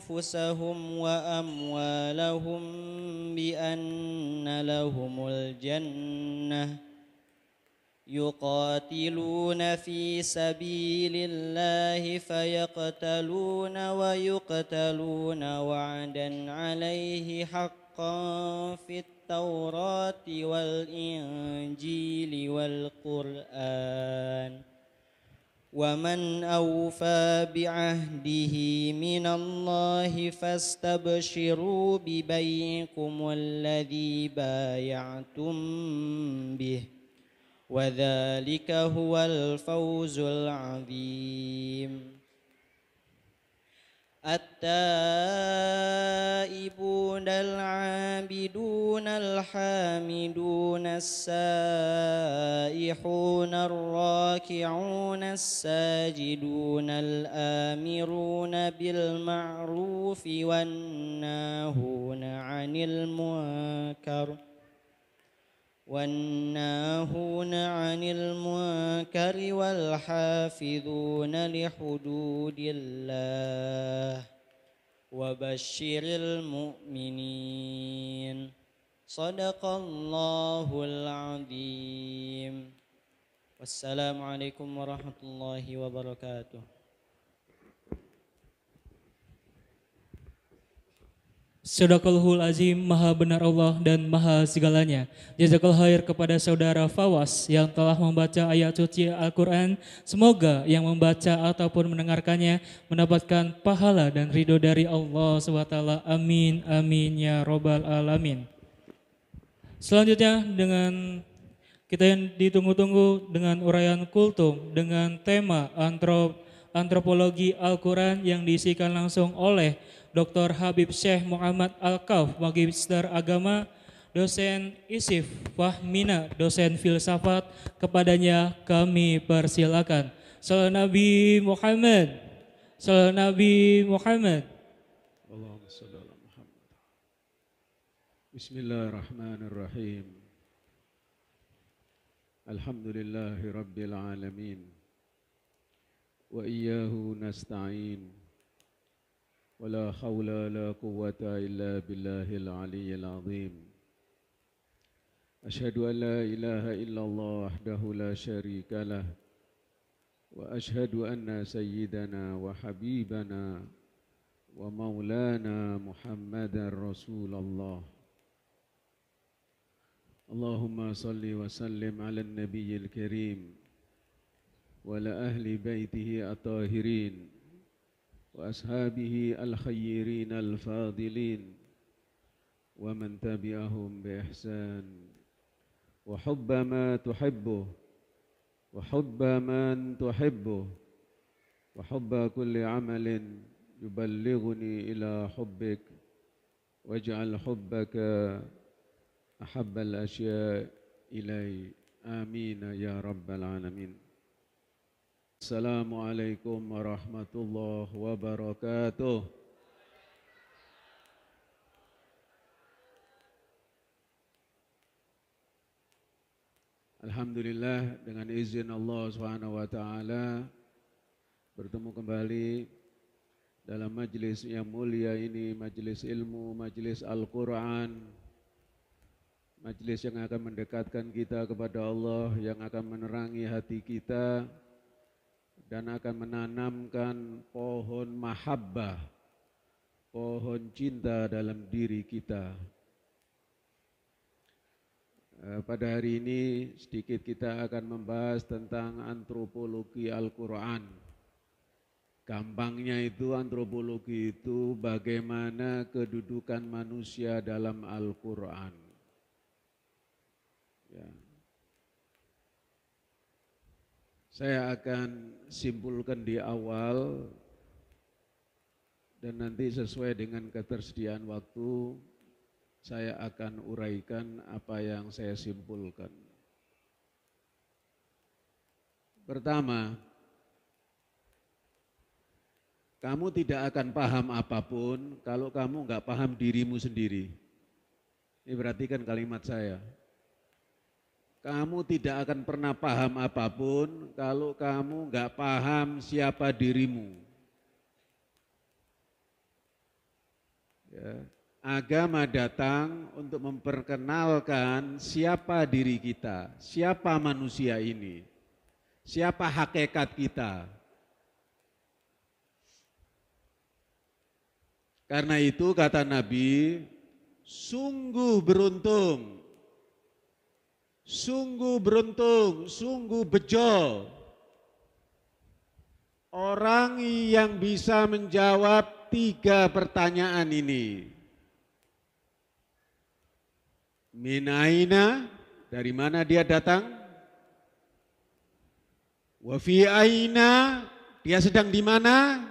أنفسهم وأموالهم بأن لهم الجنة يقاتلون في سبيل الله فيقتلون ويقتلون وعدا عليه حقا في التوراة والإنجيل والقرآن ومن أوفى بعهده من الله فاستبشروا ببيعكم والذي بايعتم به وذلك هو الفوز العظيم التائبون العابدون الحامدون السائحون الراكعون الساجدون الآمرون بالمعروف والناهون عن المنكر والناهون عن المنكر والحافظون لحدود الله وبشر المؤمنين صدق الله العظيم والسلام عليكم ورحمة الله وبركاته Sadaqallahul Azim, maha benar Allah dan maha segalanya. Jazakal khair kepada saudara Fawas yang telah membaca ayat suci Al-Quran. Semoga yang membaca ataupun mendengarkannya mendapatkan pahala dan ridho dari Allah SWT. Amin, amin, ya robbal alamin. Selanjutnya dengan kita yang ditunggu-tunggu dengan uraian kultum dengan tema antrop, antropologi Al-Quran yang diisikan langsung oleh Dr. Habib Syekh Muhammad Al-Kauf, Magister Agama, dosen Isif Fahmina, dosen filsafat, kepadanya kami persilakan. Salam Nabi Muhammad. Salam Nabi Muhammad. Allahumma salli Muhammad. Bismillahirrahmanirrahim. Alhamdulillahi Rabbil Alamin. Wa iyyahu nasta'in. ولا حول ولا قوة إلا بالله العلي العظيم أشهد أن لا إله إلا الله وحده لا شريك له وأشهد أن سيدنا وحبيبنا ومولانا محمد رسول الله اللهم صل وسلم على النبي الكريم ولا أهل بيته الطاهرين وأصحابه الخيرين الفاضلين ومن تبعهم بإحسان وحب ما تحبه وحب من تحبه وحب كل عمل يبلغني إلى حبك واجعل حبك أحب الأشياء إلي آمين يا رب العالمين Assalamualaikum warahmatullahi wabarakatuh. Alhamdulillah dengan izin Allah Subhanahu wa taala bertemu kembali dalam majelis yang mulia ini, majelis ilmu, majelis Al-Qur'an, majelis yang akan mendekatkan kita kepada Allah, yang akan menerangi hati kita, dan akan menanamkan pohon mahabbah, pohon cinta dalam diri kita. Eh, pada hari ini sedikit kita akan membahas tentang antropologi Al-Quran. Gampangnya itu antropologi itu bagaimana kedudukan manusia dalam Al-Quran. Ya. Saya akan simpulkan di awal dan nanti sesuai dengan ketersediaan waktu saya akan uraikan apa yang saya simpulkan. Pertama, kamu tidak akan paham apapun kalau kamu enggak paham dirimu sendiri. Ini perhatikan kalimat saya. Kamu tidak akan pernah paham apapun kalau kamu nggak paham siapa dirimu. Ya. Agama datang untuk memperkenalkan siapa diri kita, siapa manusia ini, siapa hakikat kita. Karena itu kata Nabi, sungguh beruntung Sungguh beruntung, sungguh bejo. Orang yang bisa menjawab tiga pertanyaan ini. Minaina, dari mana dia datang? Wa aina, dia sedang di mana?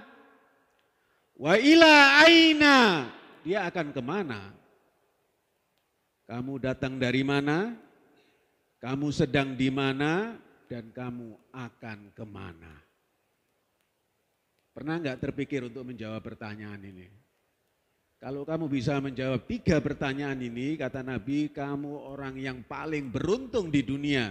Wa ila aina, dia akan kemana? Kamu datang dari mana? kamu sedang di mana dan kamu akan kemana. Pernah nggak terpikir untuk menjawab pertanyaan ini? Kalau kamu bisa menjawab tiga pertanyaan ini, kata Nabi, kamu orang yang paling beruntung di dunia.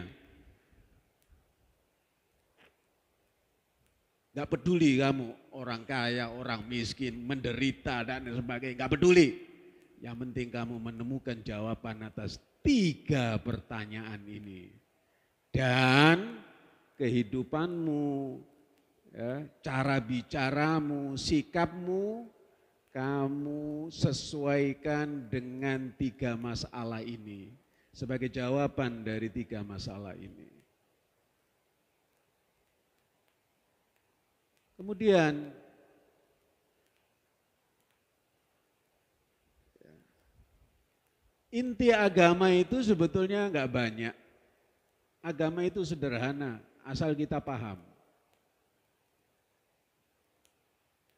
Gak peduli kamu orang kaya, orang miskin, menderita dan sebagainya, gak peduli. Yang penting kamu menemukan jawaban atas tiga pertanyaan ini. Dan kehidupanmu, ya, cara bicaramu, sikapmu, kamu sesuaikan dengan tiga masalah ini. Sebagai jawaban dari tiga masalah ini. Kemudian Inti agama itu sebetulnya nggak banyak. Agama itu sederhana, asal kita paham.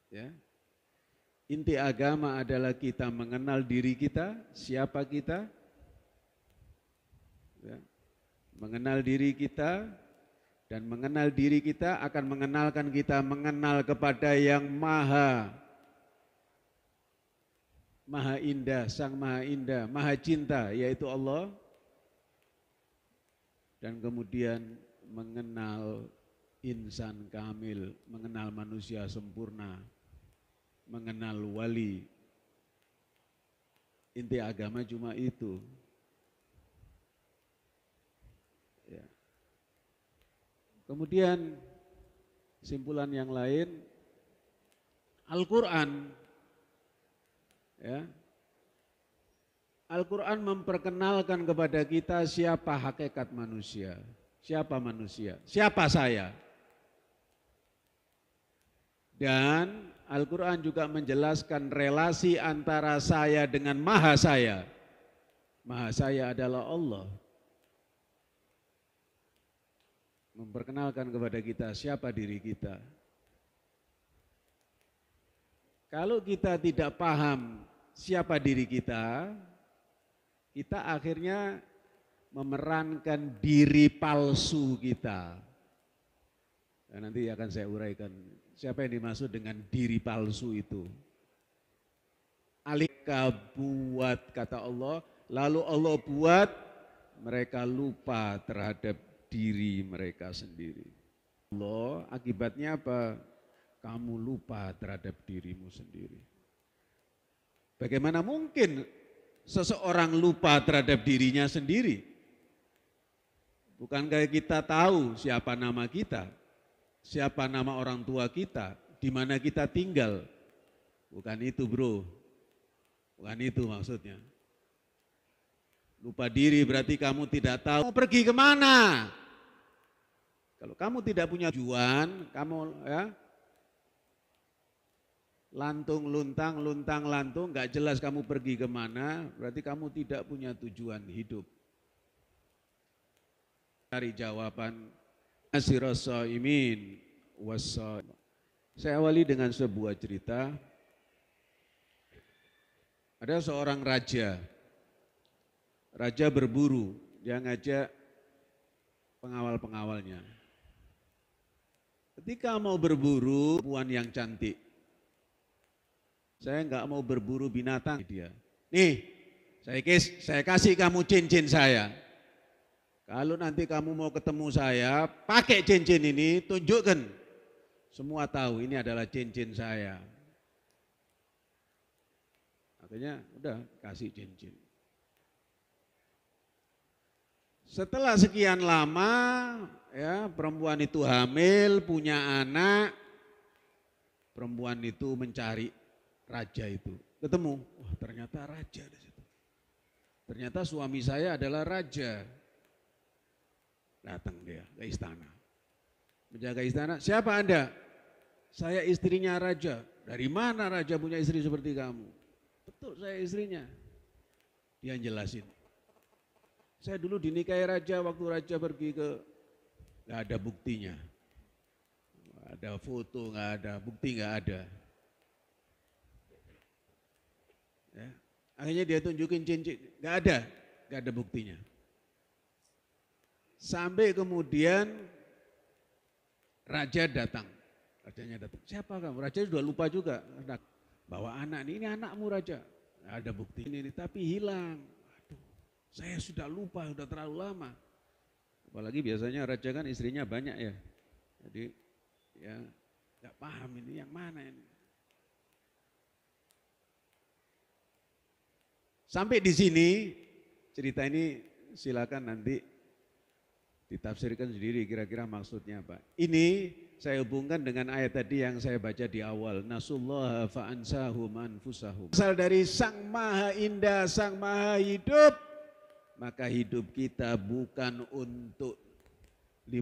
Ya. Inti agama adalah kita mengenal diri kita, siapa kita, ya. mengenal diri kita, dan mengenal diri kita akan mengenalkan kita mengenal kepada yang maha maha indah, sang maha indah, maha cinta yaitu Allah dan kemudian mengenal insan kamil, mengenal manusia sempurna, mengenal wali. Inti agama cuma itu. Ya. Kemudian simpulan yang lain, Al-Quran Ya. Al-Quran memperkenalkan kepada kita siapa hakikat manusia. Siapa manusia? Siapa saya? Dan Al-Quran juga menjelaskan relasi antara saya dengan maha saya. Maha saya adalah Allah. Memperkenalkan kepada kita siapa diri kita. Kalau kita tidak paham siapa diri kita, kita akhirnya memerankan diri palsu kita. Dan nah, nanti akan saya uraikan siapa yang dimaksud dengan diri palsu itu. Alika buat kata Allah, lalu Allah buat mereka lupa terhadap diri mereka sendiri. Allah akibatnya apa? Kamu lupa terhadap dirimu sendiri. Bagaimana mungkin seseorang lupa terhadap dirinya sendiri? Bukan kayak kita tahu siapa nama kita, siapa nama orang tua kita, di mana kita tinggal? Bukan itu bro, bukan itu maksudnya. Lupa diri berarti kamu tidak tahu mau pergi kemana. Kalau kamu tidak punya tujuan, kamu ya lantung luntang luntang lantung nggak jelas kamu pergi kemana berarti kamu tidak punya tujuan hidup cari jawaban imin wasa saya awali dengan sebuah cerita ada seorang raja raja berburu dia ngajak pengawal-pengawalnya ketika mau berburu puan yang cantik saya nggak mau berburu binatang dia. Nih, saya, kis, saya kasih kamu cincin saya. Kalau nanti kamu mau ketemu saya, pakai cincin ini, tunjukkan. Semua tahu ini adalah cincin saya. Akhirnya udah kasih cincin. Setelah sekian lama ya perempuan itu hamil, punya anak, perempuan itu mencari raja itu. Ketemu, wah ternyata raja di situ. Ternyata suami saya adalah raja. Datang dia ke istana. Menjaga istana, siapa Anda? Saya istrinya raja. Dari mana raja punya istri seperti kamu? Betul saya istrinya. Dia jelasin. Saya dulu dinikahi raja waktu raja pergi ke nggak ada buktinya. ada foto, nggak ada bukti, nggak ada. Akhirnya dia tunjukin cincin, nggak ada, nggak ada buktinya. Sampai kemudian raja datang, rajanya datang. Siapa kamu? Raja sudah lupa juga bawa anak ini, ini anakmu raja. ada bukti ini, ini, tapi hilang. Aduh, saya sudah lupa, sudah terlalu lama. Apalagi biasanya raja kan istrinya banyak ya. Jadi ya nggak paham ini yang mana ini. Sampai di sini cerita ini silakan nanti ditafsirkan sendiri kira-kira maksudnya apa. Ini saya hubungkan dengan ayat tadi yang saya baca di awal. Nasullah fa'ansahum anfusahum. Asal dari sang maha indah, sang maha hidup. Maka hidup kita bukan untuk 50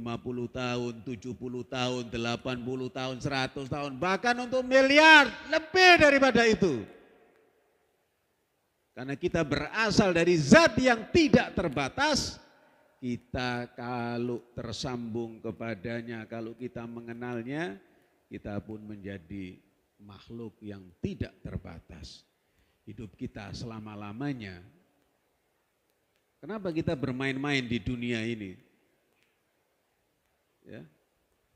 tahun, 70 tahun, 80 tahun, 100 tahun. Bahkan untuk miliar lebih daripada itu. Karena kita berasal dari zat yang tidak terbatas, kita kalau tersambung kepadanya, kalau kita mengenalnya, kita pun menjadi makhluk yang tidak terbatas. Hidup kita selama-lamanya. Kenapa kita bermain-main di dunia ini? Ya,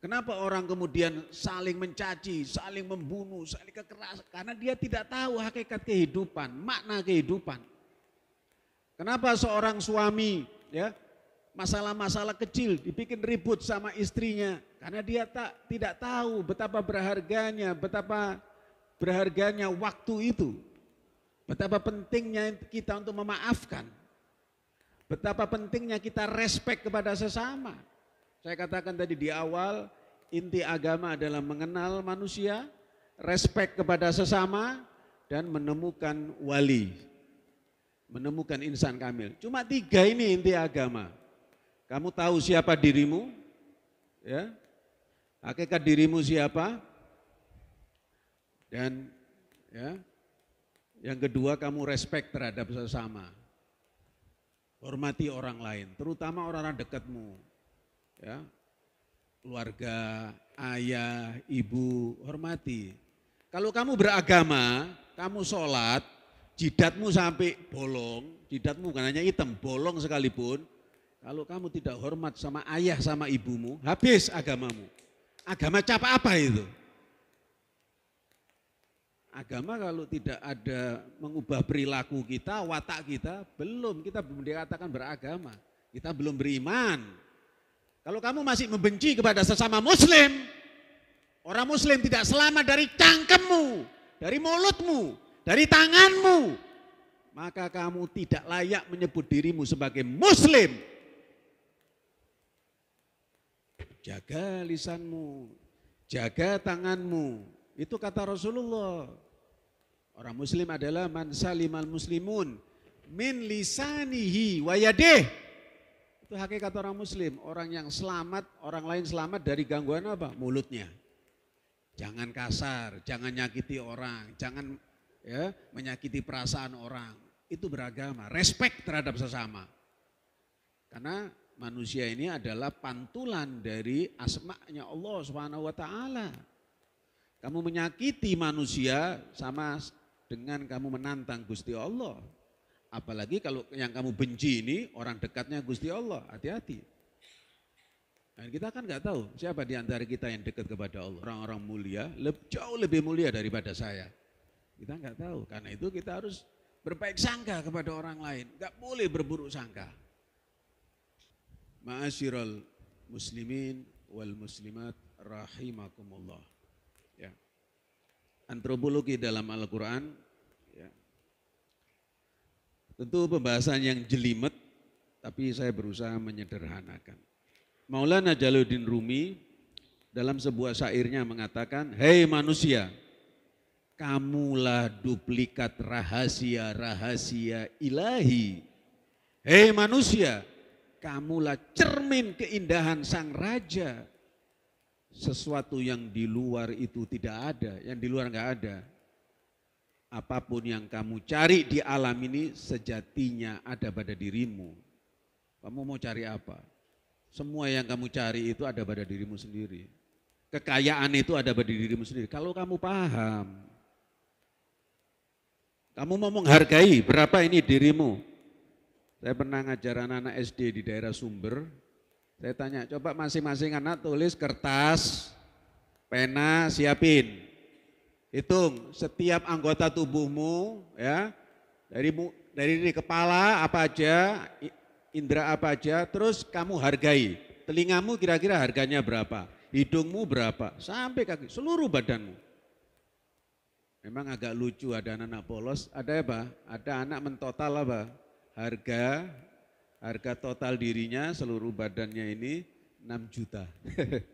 Kenapa orang kemudian saling mencaci, saling membunuh, saling kekerasan? Karena dia tidak tahu hakikat kehidupan, makna kehidupan. Kenapa seorang suami ya masalah-masalah kecil dibikin ribut sama istrinya? Karena dia tak tidak tahu betapa berharganya, betapa berharganya waktu itu. Betapa pentingnya kita untuk memaafkan. Betapa pentingnya kita respect kepada sesama. Saya katakan tadi di awal, inti agama adalah mengenal manusia, respect kepada sesama, dan menemukan wali. Menemukan insan kamil. Cuma tiga ini inti agama. Kamu tahu siapa dirimu, ya hakikat dirimu siapa, dan ya yang kedua kamu respect terhadap sesama. Hormati orang lain, terutama orang-orang dekatmu ya, keluarga, ayah, ibu, hormati. Kalau kamu beragama, kamu sholat, jidatmu sampai bolong, jidatmu bukan hanya hitam, bolong sekalipun, kalau kamu tidak hormat sama ayah sama ibumu, habis agamamu. Agama capa apa itu? Agama kalau tidak ada mengubah perilaku kita, watak kita, belum kita belum dikatakan beragama. Kita belum beriman. Kalau kamu masih membenci kepada sesama muslim, orang muslim tidak selamat dari cangkemmu, dari mulutmu, dari tanganmu, maka kamu tidak layak menyebut dirimu sebagai muslim. Jaga lisanmu, jaga tanganmu. Itu kata Rasulullah. Orang muslim adalah man salimal muslimun min lisanihi wa yadih itu hakikat orang muslim, orang yang selamat, orang lain selamat dari gangguan apa? Mulutnya. Jangan kasar, jangan nyakiti orang, jangan ya, menyakiti perasaan orang. Itu beragama, respect terhadap sesama. Karena manusia ini adalah pantulan dari asma'nya Allah Swt. Kamu menyakiti manusia sama dengan kamu menantang Gusti Allah. Apalagi kalau yang kamu benci ini orang dekatnya Gusti Allah, hati-hati. Dan kita kan nggak tahu siapa di antara kita yang dekat kepada Allah. Orang-orang mulia, lebih, jauh lebih mulia daripada saya. Kita nggak tahu, karena itu kita harus berbaik sangka kepada orang lain. Nggak boleh berburuk sangka. Ma'asyiral muslimin wal muslimat rahimakumullah. Ya. Antropologi dalam Al-Quran Tentu pembahasan yang jelimet, tapi saya berusaha menyederhanakan. Maulana Jaluddin Rumi dalam sebuah syairnya mengatakan, Hei manusia, kamulah duplikat rahasia-rahasia ilahi. Hei manusia, kamulah cermin keindahan sang raja. Sesuatu yang di luar itu tidak ada, yang di luar enggak ada, apapun yang kamu cari di alam ini sejatinya ada pada dirimu. Kamu mau cari apa? Semua yang kamu cari itu ada pada dirimu sendiri. Kekayaan itu ada pada dirimu sendiri. Kalau kamu paham, kamu mau menghargai berapa ini dirimu. Saya pernah ngajar anak-anak SD di daerah Sumber. Saya tanya, coba masing-masing anak tulis kertas, pena, siapin Hitung setiap anggota tubuhmu ya. Dari dari, ini kepala apa aja, indera apa aja, terus kamu hargai. Telingamu kira-kira harganya berapa? Hidungmu berapa? Sampai kaki, seluruh badanmu. Memang agak lucu ada anak-anak polos, ada apa? Ada anak mentotal apa? Harga harga total dirinya seluruh badannya ini 6 juta.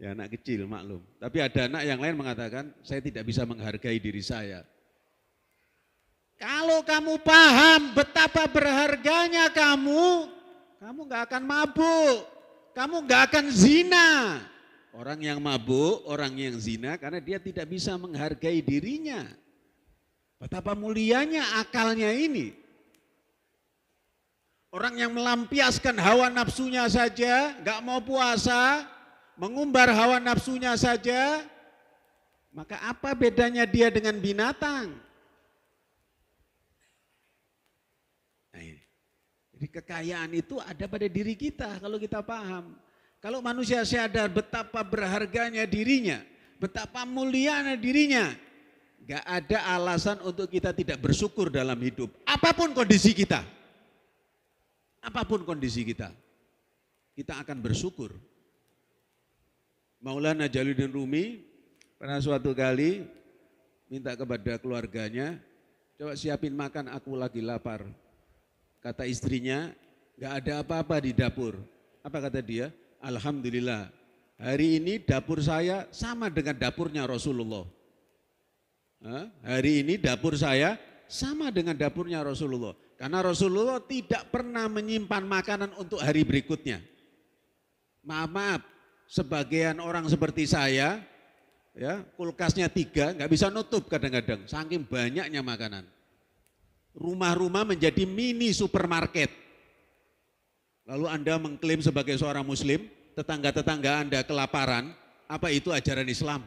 Ya anak kecil maklum. Tapi ada anak yang lain mengatakan, saya tidak bisa menghargai diri saya. Kalau kamu paham betapa berharganya kamu, kamu nggak akan mabuk, kamu nggak akan zina. Orang yang mabuk, orang yang zina karena dia tidak bisa menghargai dirinya. Betapa mulianya akalnya ini. Orang yang melampiaskan hawa nafsunya saja, nggak mau puasa, mengumbar hawa nafsunya saja, maka apa bedanya dia dengan binatang? Nah, ini. Jadi kekayaan itu ada pada diri kita kalau kita paham. Kalau manusia sadar betapa berharganya dirinya, betapa mulianya dirinya, gak ada alasan untuk kita tidak bersyukur dalam hidup. Apapun kondisi kita, apapun kondisi kita, kita akan bersyukur Maulana Jaludin Rumi pernah suatu kali minta kepada keluarganya, coba siapin makan aku lagi lapar. Kata istrinya, gak ada apa-apa di dapur. Apa kata dia? Alhamdulillah, hari ini dapur saya sama dengan dapurnya Rasulullah. Hari ini dapur saya sama dengan dapurnya Rasulullah. Karena Rasulullah tidak pernah menyimpan makanan untuk hari berikutnya. Maaf, maaf, sebagian orang seperti saya, ya kulkasnya tiga, nggak bisa nutup kadang-kadang, saking banyaknya makanan. Rumah-rumah menjadi mini supermarket. Lalu Anda mengklaim sebagai seorang muslim, tetangga-tetangga Anda kelaparan, apa itu ajaran Islam?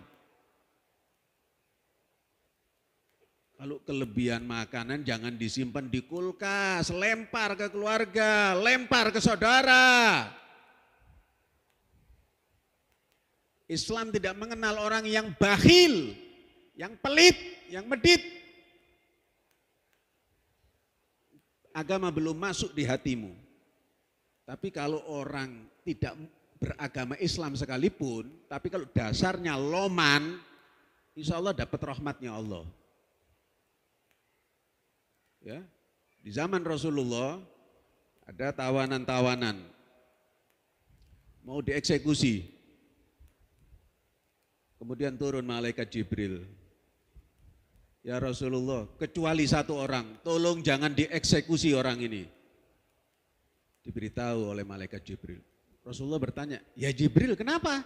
Lalu kelebihan makanan jangan disimpan di kulkas, lempar ke keluarga, lempar ke saudara. Islam tidak mengenal orang yang bakhil, yang pelit, yang medit. Agama belum masuk di hatimu. Tapi kalau orang tidak beragama Islam sekalipun, tapi kalau dasarnya loman, insya Allah dapat rahmatnya Allah. Ya, di zaman Rasulullah ada tawanan-tawanan mau dieksekusi, Kemudian turun malaikat Jibril. Ya Rasulullah, kecuali satu orang, tolong jangan dieksekusi orang ini. Diberitahu oleh malaikat Jibril. Rasulullah bertanya, ya Jibril kenapa?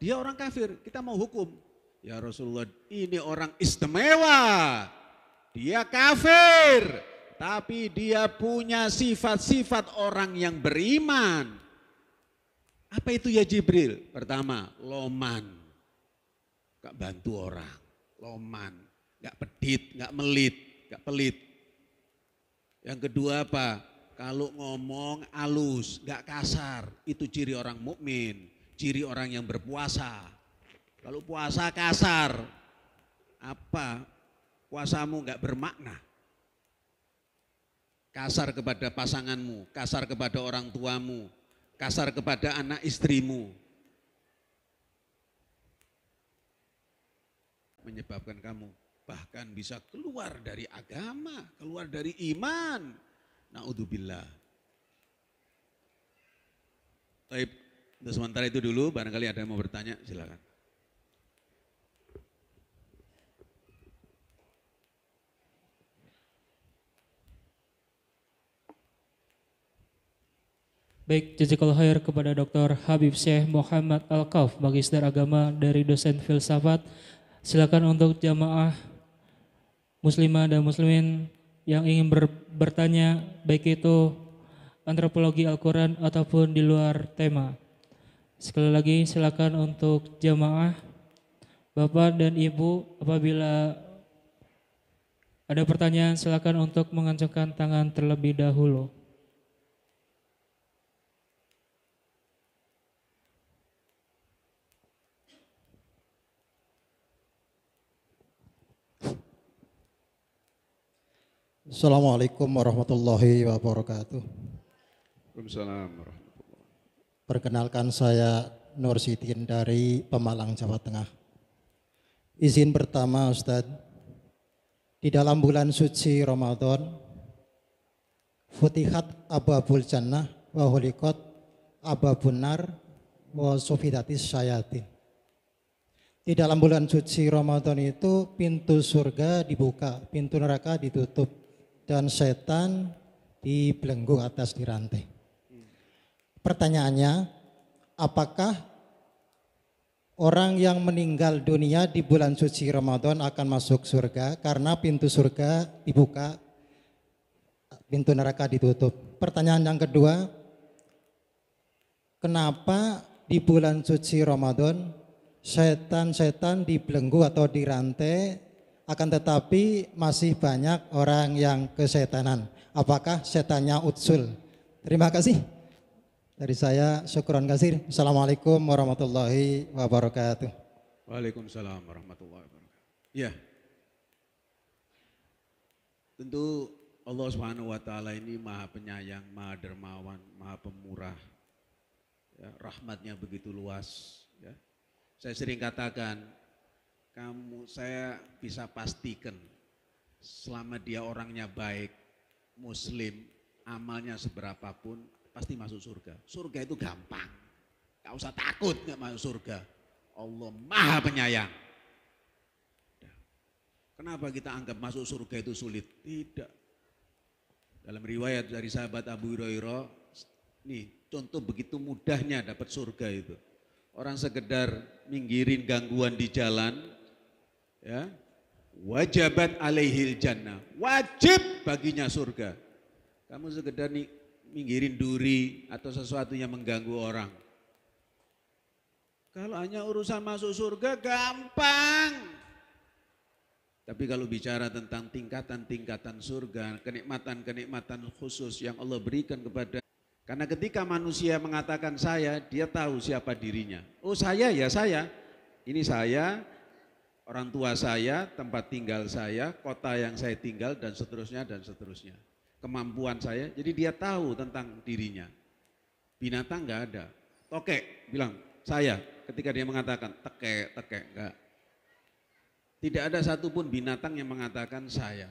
Dia orang kafir, kita mau hukum. Ya Rasulullah, ini orang istimewa. Dia kafir, tapi dia punya sifat-sifat orang yang beriman. Apa itu ya Jibril? Pertama, loman gak bantu orang, loman, gak pedit, gak melit, gak pelit. Yang kedua apa? Kalau ngomong alus, gak kasar, itu ciri orang mukmin, ciri orang yang berpuasa. Kalau puasa kasar, apa puasamu gak bermakna? Kasar kepada pasanganmu, kasar kepada orang tuamu, kasar kepada anak istrimu, menyebabkan kamu bahkan bisa keluar dari agama, keluar dari iman. Naudzubillah. Baik, untuk sementara itu dulu, barangkali ada yang mau bertanya, silakan. Baik, jazakallah khair kepada Dr. Habib Syekh Muhammad Al-Kauf, Magister Agama dari dosen filsafat Silakan untuk jamaah muslimah dan muslimin yang ingin ber, bertanya baik itu antropologi Al-Quran ataupun di luar tema. Sekali lagi silakan untuk jamaah Bapak dan Ibu apabila ada pertanyaan silakan untuk mengancungkan tangan terlebih dahulu. Assalamualaikum warahmatullahi wabarakatuh. Waalaikumsalam warahmatullahi Perkenalkan saya Nur Sitin dari Pemalang, Jawa Tengah. Izin pertama Ustadz, di dalam bulan suci Ramadan, Futihat ababul jannah wa hulikot ababun nar wa sufidatis syayatin. Di dalam bulan suci Ramadan itu pintu surga dibuka, pintu neraka ditutup dan setan di belenggu atas di Pertanyaannya, apakah orang yang meninggal dunia di bulan suci Ramadan akan masuk surga karena pintu surga dibuka, pintu neraka ditutup? Pertanyaan yang kedua, kenapa di bulan suci Ramadan setan-setan di dibelenggu atau dirantai akan tetapi masih banyak orang yang kesetanan. Apakah setannya utsul? Terima kasih. Dari saya syukuran kasir. Assalamualaikum warahmatullahi wabarakatuh. Waalaikumsalam warahmatullahi wabarakatuh. Ya. Tentu Allah Subhanahu wa taala ini Maha Penyayang, Maha Dermawan, Maha Pemurah. Ya, rahmatnya begitu luas, ya. Saya sering katakan kamu saya bisa pastikan selama dia orangnya baik, muslim, amalnya seberapapun pasti masuk surga. Surga itu gampang. Gak usah takut gak masuk surga. Allah maha penyayang. Kenapa kita anggap masuk surga itu sulit? Tidak. Dalam riwayat dari sahabat Abu Hurairah, nih contoh begitu mudahnya dapat surga itu. Orang sekedar minggirin gangguan di jalan, ya wajabat alaihil jannah wajib baginya surga kamu sekedar nih minggirin duri atau sesuatu yang mengganggu orang kalau hanya urusan masuk surga gampang tapi kalau bicara tentang tingkatan-tingkatan surga kenikmatan-kenikmatan khusus yang Allah berikan kepada karena ketika manusia mengatakan saya dia tahu siapa dirinya oh saya ya saya ini saya orang tua saya, tempat tinggal saya, kota yang saya tinggal dan seterusnya dan seterusnya. Kemampuan saya, jadi dia tahu tentang dirinya. Binatang nggak ada. Tokek bilang saya ketika dia mengatakan tekek tekek nggak. Tidak ada satupun binatang yang mengatakan saya.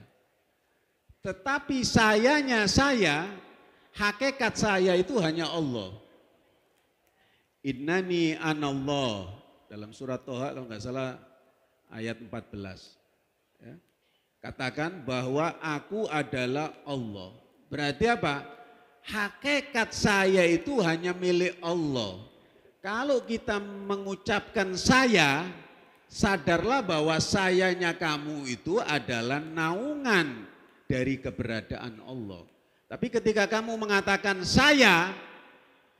Tetapi sayanya saya, hakikat saya itu hanya Allah. Innani anallah. Dalam surat Toha kalau nggak salah ayat 14. Ya. Katakan bahwa aku adalah Allah. Berarti apa? Hakikat saya itu hanya milik Allah. Kalau kita mengucapkan saya, sadarlah bahwa sayanya kamu itu adalah naungan dari keberadaan Allah. Tapi ketika kamu mengatakan saya,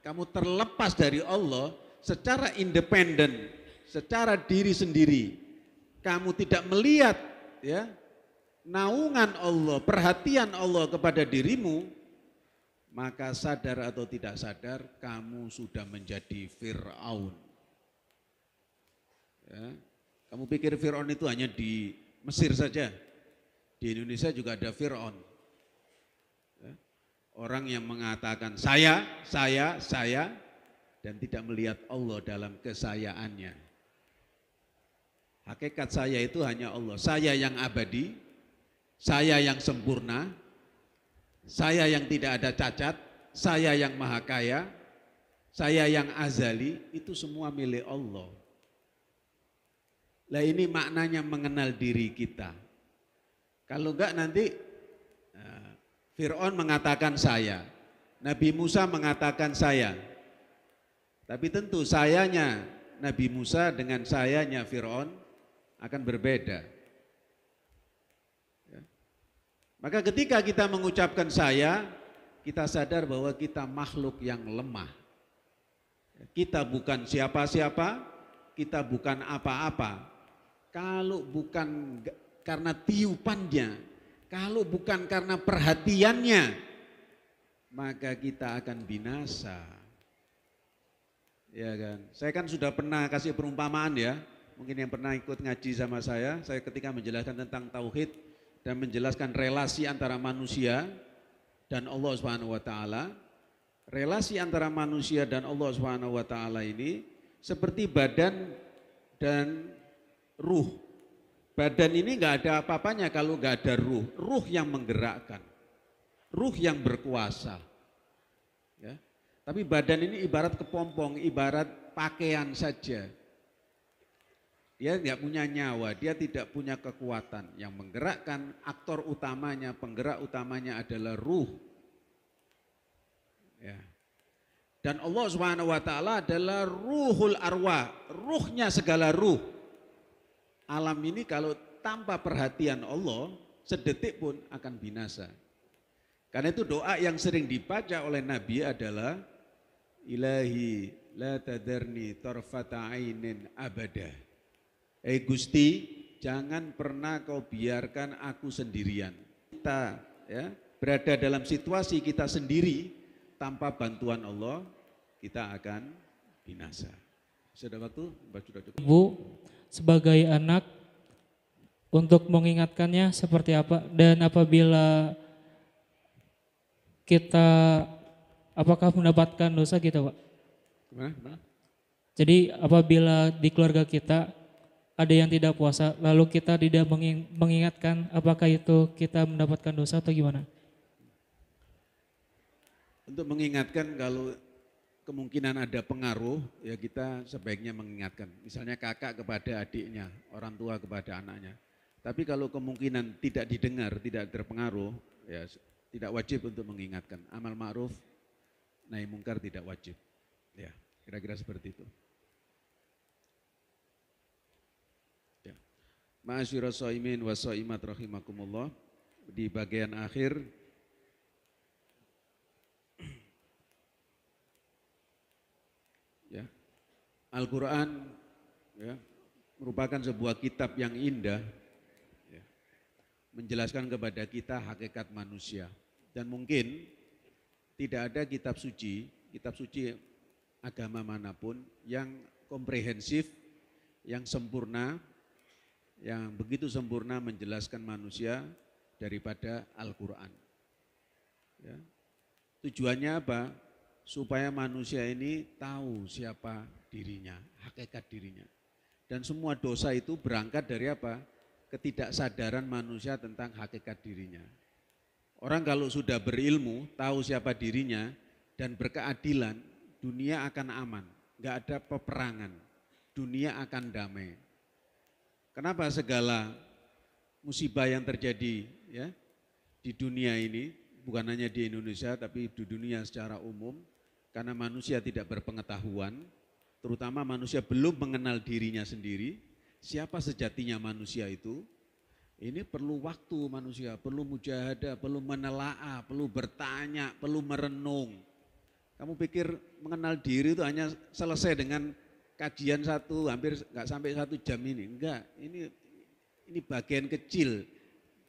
kamu terlepas dari Allah secara independen, secara diri sendiri kamu tidak melihat ya naungan Allah, perhatian Allah kepada dirimu, maka sadar atau tidak sadar kamu sudah menjadi Fir'aun. Ya. Kamu pikir Fir'aun itu hanya di Mesir saja, di Indonesia juga ada Fir'aun. Ya. Orang yang mengatakan saya, saya, saya, dan tidak melihat Allah dalam kesayaannya. Hakikat saya itu hanya Allah. Saya yang abadi, saya yang sempurna, saya yang tidak ada cacat, saya yang maha kaya, saya yang azali, itu semua milik Allah. Lah ini maknanya mengenal diri kita. Kalau enggak nanti eh, Fir'aun mengatakan saya, Nabi Musa mengatakan saya. Tapi tentu sayanya Nabi Musa dengan sayanya Fir'aun akan berbeda. Ya. Maka ketika kita mengucapkan saya, kita sadar bahwa kita makhluk yang lemah. Ya, kita bukan siapa-siapa, kita bukan apa-apa. Kalau bukan karena tiupannya, kalau bukan karena perhatiannya, maka kita akan binasa. Ya kan? Saya kan sudah pernah kasih perumpamaan ya mungkin yang pernah ikut ngaji sama saya, saya ketika menjelaskan tentang tauhid dan menjelaskan relasi antara manusia dan Allah Subhanahu wa taala, relasi antara manusia dan Allah Subhanahu wa taala ini seperti badan dan ruh. Badan ini enggak ada apa-apanya kalau enggak ada ruh, ruh yang menggerakkan, ruh yang berkuasa. Ya. Tapi badan ini ibarat kepompong, ibarat pakaian saja dia tidak punya nyawa, dia tidak punya kekuatan. Yang menggerakkan aktor utamanya, penggerak utamanya adalah ruh. Ya. Dan Allah Swt adalah ruhul arwah, ruhnya segala ruh. Alam ini kalau tanpa perhatian Allah, sedetik pun akan binasa. Karena itu doa yang sering dibaca oleh Nabi adalah Ilahi la tadarni tarfata ainin abada. Eh Gusti, jangan pernah kau biarkan aku sendirian. Kita ya, berada dalam situasi kita sendiri tanpa bantuan Allah, kita akan binasa. Sudah waktu? Sudah cukup. Ibu sebagai anak untuk mengingatkannya seperti apa dan apabila kita apakah mendapatkan dosa kita, Pak? Gimana? Gimana? Jadi apabila di keluarga kita ada yang tidak puasa, lalu kita tidak mengingatkan apakah itu kita mendapatkan dosa atau gimana? Untuk mengingatkan kalau kemungkinan ada pengaruh, ya kita sebaiknya mengingatkan. Misalnya kakak kepada adiknya, orang tua kepada anaknya. Tapi kalau kemungkinan tidak didengar, tidak terpengaruh, ya tidak wajib untuk mengingatkan. Amal ma'ruf, naik mungkar tidak wajib. Ya, kira-kira seperti itu. Ma'asyiral soimin wa soimat rahimakumullah. Di bagian akhir ya. Al-Qur'an ya, merupakan sebuah kitab yang indah ya, menjelaskan kepada kita hakikat manusia dan mungkin tidak ada kitab suci kitab suci agama manapun yang komprehensif yang sempurna yang begitu sempurna menjelaskan manusia daripada Al-Quran. Ya. Tujuannya apa? Supaya manusia ini tahu siapa dirinya, hakikat dirinya. Dan semua dosa itu berangkat dari apa? Ketidaksadaran manusia tentang hakikat dirinya. Orang kalau sudah berilmu, tahu siapa dirinya, dan berkeadilan, dunia akan aman. Enggak ada peperangan, dunia akan damai Kenapa segala musibah yang terjadi ya di dunia ini bukan hanya di Indonesia tapi di dunia secara umum karena manusia tidak berpengetahuan, terutama manusia belum mengenal dirinya sendiri, siapa sejatinya manusia itu? Ini perlu waktu manusia, perlu mujahadah, perlu menelaah, perlu bertanya, perlu merenung. Kamu pikir mengenal diri itu hanya selesai dengan kajian satu hampir nggak sampai satu jam ini enggak ini ini bagian kecil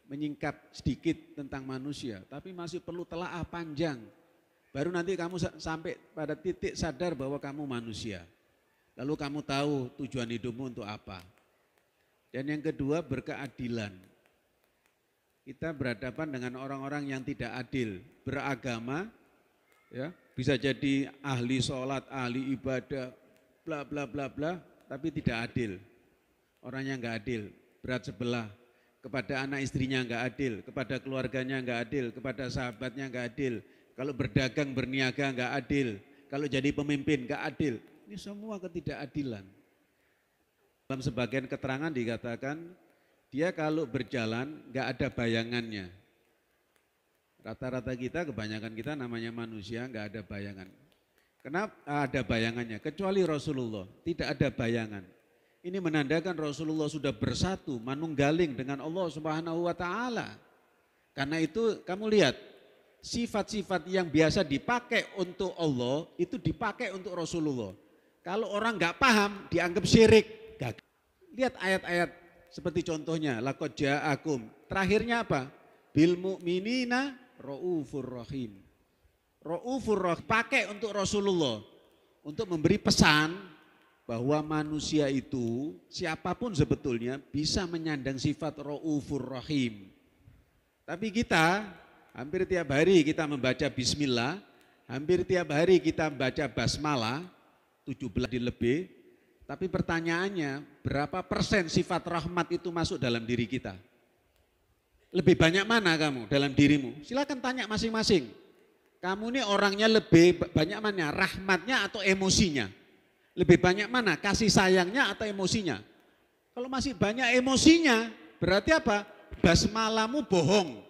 menyingkap sedikit tentang manusia tapi masih perlu telaah panjang baru nanti kamu sampai pada titik sadar bahwa kamu manusia lalu kamu tahu tujuan hidupmu untuk apa dan yang kedua berkeadilan kita berhadapan dengan orang-orang yang tidak adil beragama ya bisa jadi ahli sholat ahli ibadah bla bla bla bla tapi tidak adil. Orangnya enggak adil, berat sebelah, kepada anak istrinya enggak adil, kepada keluarganya enggak adil, kepada sahabatnya enggak adil, kalau berdagang berniaga enggak adil, kalau jadi pemimpin enggak adil. Ini semua ketidakadilan. Dalam sebagian keterangan dikatakan dia kalau berjalan enggak ada bayangannya. Rata-rata kita, kebanyakan kita namanya manusia enggak ada bayangan. Kenapa ah, ada bayangannya? Kecuali Rasulullah, tidak ada bayangan. Ini menandakan Rasulullah sudah bersatu, manunggaling dengan Allah Subhanahu wa taala. Karena itu kamu lihat sifat-sifat yang biasa dipakai untuk Allah itu dipakai untuk Rasulullah. Kalau orang nggak paham dianggap syirik. Gak. Lihat ayat-ayat seperti contohnya laqad Akum. Terakhirnya apa? Bil mu'minina raufur rahim Ra'ufur roh pakai untuk Rasulullah untuk memberi pesan bahwa manusia itu siapapun sebetulnya bisa menyandang sifat Ra'ufur Rahim. Tapi kita hampir tiap hari kita membaca bismillah, hampir tiap hari kita membaca basmalah 17 di lebih, tapi pertanyaannya, berapa persen sifat rahmat itu masuk dalam diri kita? Lebih banyak mana kamu dalam dirimu? Silakan tanya masing-masing. Kamu ini orangnya lebih banyak mana? Rahmatnya atau emosinya? Lebih banyak mana? Kasih sayangnya atau emosinya? Kalau masih banyak emosinya, berarti apa? Basmalamu bohong.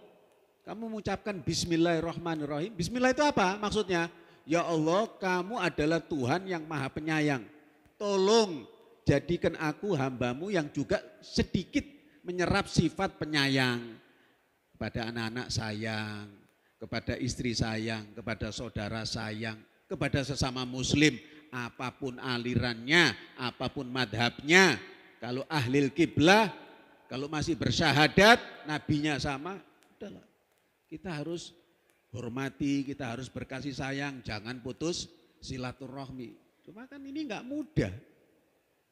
Kamu mengucapkan bismillahirrahmanirrahim. Bismillah itu apa maksudnya? Ya Allah, kamu adalah Tuhan yang maha penyayang. Tolong jadikan aku hambamu yang juga sedikit menyerap sifat penyayang pada anak-anak sayang, kepada istri sayang, kepada saudara sayang, kepada sesama muslim, apapun alirannya, apapun madhabnya, kalau ahlil kiblah, kalau masih bersyahadat, nabinya sama, udahlah. Kita harus hormati, kita harus berkasih sayang, jangan putus silaturahmi. Cuma kan ini enggak mudah.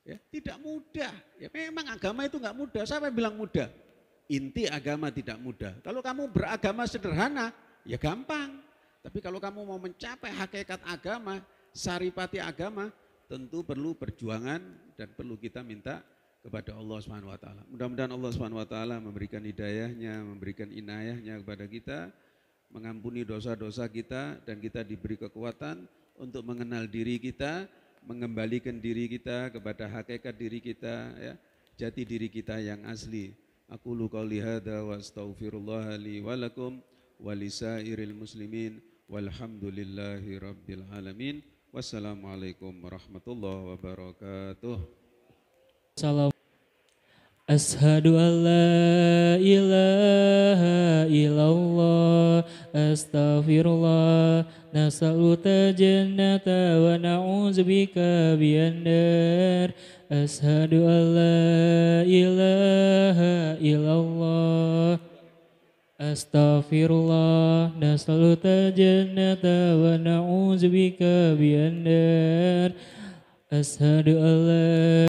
Ya, tidak mudah. Ya memang agama itu enggak mudah. Siapa yang bilang mudah? Inti agama tidak mudah. Kalau kamu beragama sederhana, ya gampang. Tapi kalau kamu mau mencapai hakikat agama, saripati agama, tentu perlu perjuangan dan perlu kita minta kepada Allah Subhanahu wa taala. Mudah-mudahan Allah Subhanahu wa taala memberikan hidayahnya, memberikan inayahnya kepada kita, mengampuni dosa-dosa kita dan kita diberi kekuatan untuk mengenal diri kita, mengembalikan diri kita kepada hakikat diri kita ya, jati diri kita yang asli. Aku lu qauli hadza wa astaghfirullah li wa lakum walisairil muslimin walhamdulillahi rabbil alamin wassalamualaikum warahmatullahi wabarakatuh salam Ashadu an ilaha illallah Astaghfirullah Nas'aluka jannata wa na'udzubika biandar Ashadu an ilaha illallah Astaghfirullah nas'alu jannata wa na'udzubika bi annar ashadu an